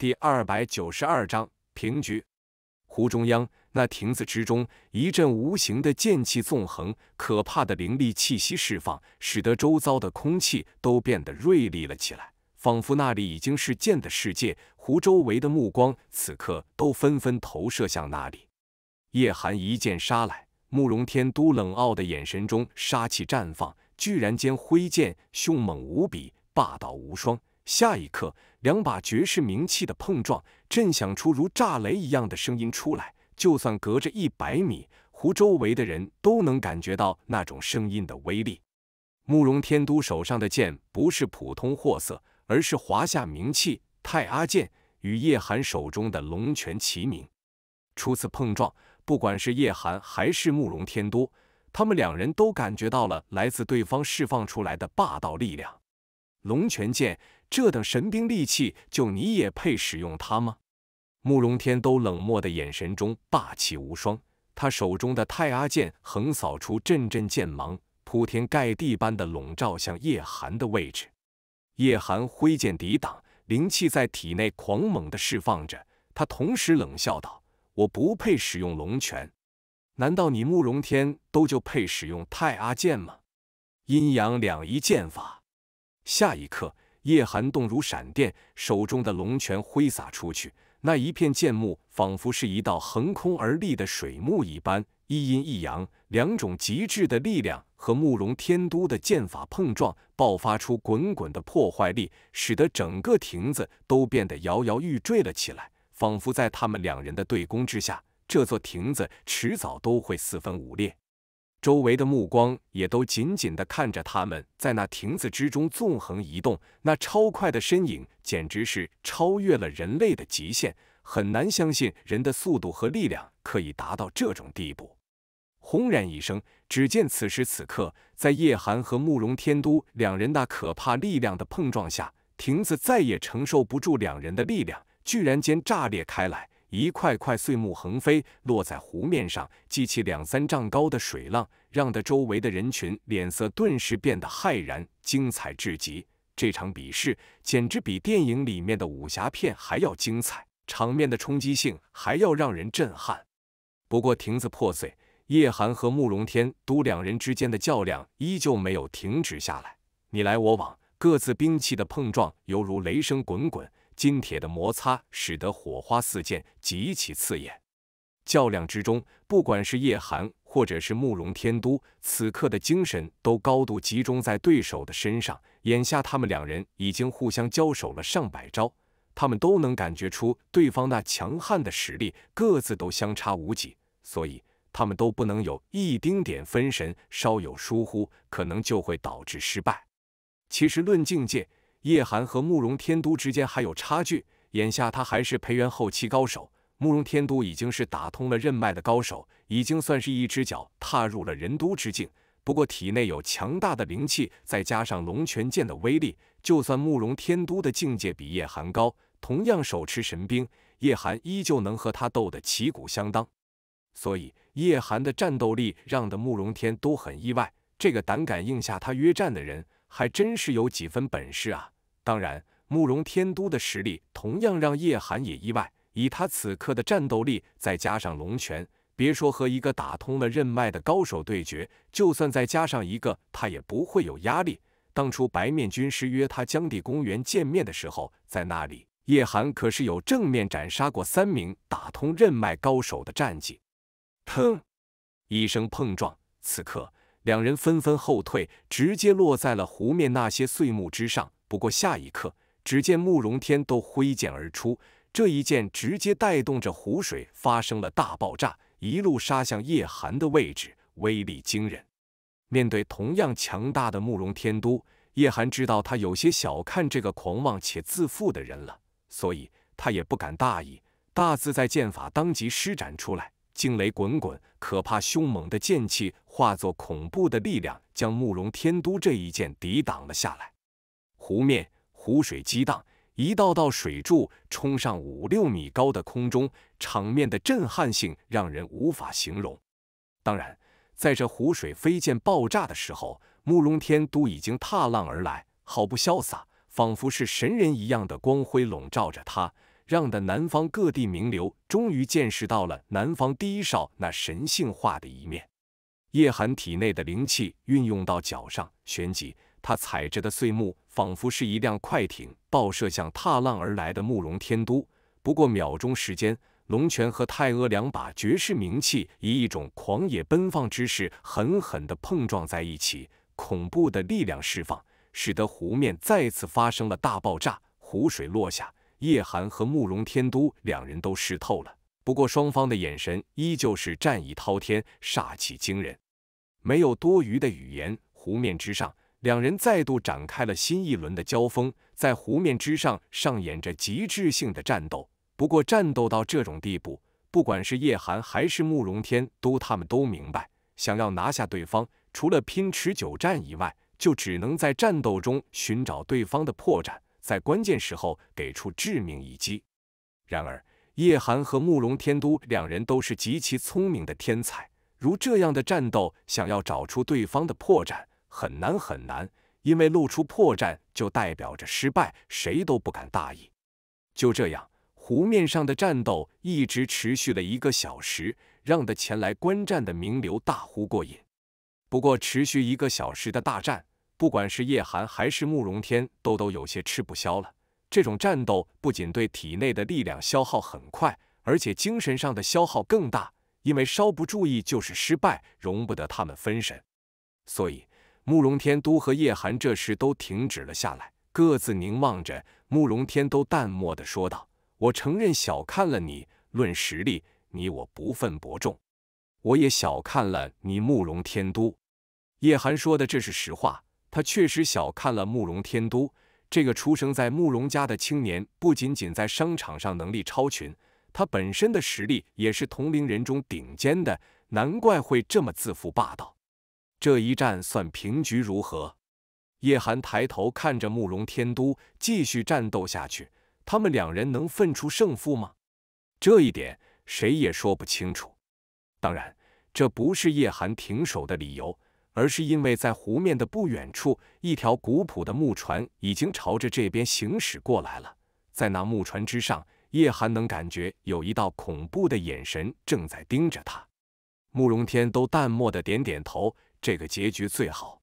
第二百九十二章平局。湖中央那亭子之中，一阵无形的剑气纵横，可怕的灵力气息释放，使得周遭的空气都变得锐利了起来，仿佛那里已经是剑的世界。湖周围的目光此刻都纷纷投射向那里。叶寒一剑杀来，慕容天都冷傲的眼神中杀气绽放，居然间挥剑，凶猛无比，霸道无双。下一刻。两把绝世名器的碰撞，震响出如炸雷一样的声音出来。就算隔着一百米，湖周围的人都能感觉到那种声音的威力。慕容天都手上的剑不是普通货色，而是华夏名器太阿剑，与叶寒手中的龙泉齐名。初次碰撞，不管是叶寒还是慕容天都，他们两人都感觉到了来自对方释放出来的霸道力量。龙泉剑这等神兵利器，就你也配使用它吗？慕容天都冷漠的眼神中霸气无双，他手中的太阿剑横扫出阵阵剑芒，铺天盖地般的笼罩向叶寒的位置。叶寒挥剑抵挡，灵气在体内狂猛的释放着，他同时冷笑道：“我不配使用龙泉，难道你慕容天都就配使用太阿剑吗？”阴阳两仪剑法。下一刻，叶寒动如闪电，手中的龙拳挥洒出去，那一片剑幕仿佛是一道横空而立的水幕一般，一阴一阳两种极致的力量和慕容天都的剑法碰撞，爆发出滚滚的破坏力，使得整个亭子都变得摇摇欲坠了起来，仿佛在他们两人的对攻之下，这座亭子迟早都会四分五裂。周围的目光也都紧紧地看着他们，在那亭子之中纵横移动，那超快的身影简直是超越了人类的极限，很难相信人的速度和力量可以达到这种地步。轰然一声，只见此时此刻，在叶寒和慕容天都两人那可怕力量的碰撞下，亭子再也承受不住两人的力量，居然间炸裂开来。一块块碎木横飞，落在湖面上，激起两三丈高的水浪，让得周围的人群脸色顿时变得骇然。精彩至极，这场比试简直比电影里面的武侠片还要精彩，场面的冲击性还要让人震撼。不过亭子破碎，叶寒和慕容天都两人之间的较量依旧没有停止下来，你来我往，各自兵器的碰撞犹如雷声滚滚。金铁的摩擦使得火花四溅，极其刺眼。较量之中，不管是叶寒或者是慕容天，都此刻的精神都高度集中在对手的身上。眼下，他们两人已经互相交手了上百招，他们都能感觉出对方那强悍的实力，各自都相差无几，所以他们都不能有一丁点分神，稍有疏忽，可能就会导致失败。其实，论境界。叶寒和慕容天都之间还有差距，眼下他还是培元后期高手，慕容天都已经是打通了任脉的高手，已经算是一只脚踏入了人都之境。不过体内有强大的灵气，再加上龙泉剑的威力，就算慕容天都的境界比叶寒高，同样手持神兵，叶寒依旧能和他斗得旗鼓相当。所以叶寒的战斗力让的慕容天都很意外，这个胆敢应下他约战的人。还真是有几分本事啊！当然，慕容天都的实力同样让叶寒也意外。以他此刻的战斗力，再加上龙拳，别说和一个打通了任脉的高手对决，就算再加上一个，他也不会有压力。当初白面军师约他江地公园见面的时候，在那里，叶寒可是有正面斩杀过三名打通任脉高手的战绩。砰！一声碰撞，此刻。两人纷纷后退，直接落在了湖面那些碎木之上。不过下一刻，只见慕容天都挥剑而出，这一剑直接带动着湖水发生了大爆炸，一路杀向叶寒的位置，威力惊人。面对同样强大的慕容天都，叶寒知道他有些小看这个狂妄且自负的人了，所以他也不敢大意，大自在剑法当即施展出来。惊雷滚滚，可怕凶猛的剑气化作恐怖的力量，将慕容天都这一剑抵挡了下来。湖面湖水激荡，一道道水柱冲上五六米高的空中，场面的震撼性让人无法形容。当然，在这湖水飞溅、爆炸的时候，慕容天都已经踏浪而来，好不潇洒，仿佛是神人一样的光辉笼罩着他。让的南方各地名流终于见识到了南方第一少那神性化的一面。叶寒体内的灵气运用到脚上，旋即他踩着的碎木仿佛是一辆快艇，爆射向踏浪而来的慕容天都。不过秒钟时间，龙泉和太阿两把绝世名器以一种狂野奔放之势狠狠地碰撞在一起，恐怖的力量释放，使得湖面再次发生了大爆炸，湖水落下。叶寒和慕容天都两人都湿透了，不过双方的眼神依旧是战意滔天，煞气惊人。没有多余的语言，湖面之上，两人再度展开了新一轮的交锋，在湖面之上上演着极致性的战斗。不过战斗到这种地步，不管是叶寒还是慕容天都，他们都明白，想要拿下对方，除了拼持久战以外，就只能在战斗中寻找对方的破绽。在关键时候给出致命一击。然而，叶寒和慕容天都两人都是极其聪明的天才，如这样的战斗，想要找出对方的破绽很难很难，因为露出破绽就代表着失败，谁都不敢大意。就这样，湖面上的战斗一直持续了一个小时，让的前来观战的名流大呼过瘾。不过，持续一个小时的大战。不管是叶寒还是慕容天，都都有些吃不消了。这种战斗不仅对体内的力量消耗很快，而且精神上的消耗更大，因为稍不注意就是失败，容不得他们分神。所以，慕容天都和叶寒这时都停止了下来，各自凝望着。慕容天都淡漠的说道：“我承认小看了你，论实力，你我不分伯仲。我也小看了你，慕容天都。”叶寒说的这是实话。他确实小看了慕容天都这个出生在慕容家的青年，不仅仅在商场上能力超群，他本身的实力也是同龄人中顶尖的，难怪会这么自负霸道。这一战算平局如何？叶寒抬头看着慕容天都，继续战斗下去，他们两人能分出胜负吗？这一点谁也说不清楚。当然，这不是叶寒停手的理由。而是因为，在湖面的不远处，一条古朴的木船已经朝着这边行驶过来了。在那木船之上，叶寒能感觉有一道恐怖的眼神正在盯着他。慕容天都淡漠的点点头，这个结局最好。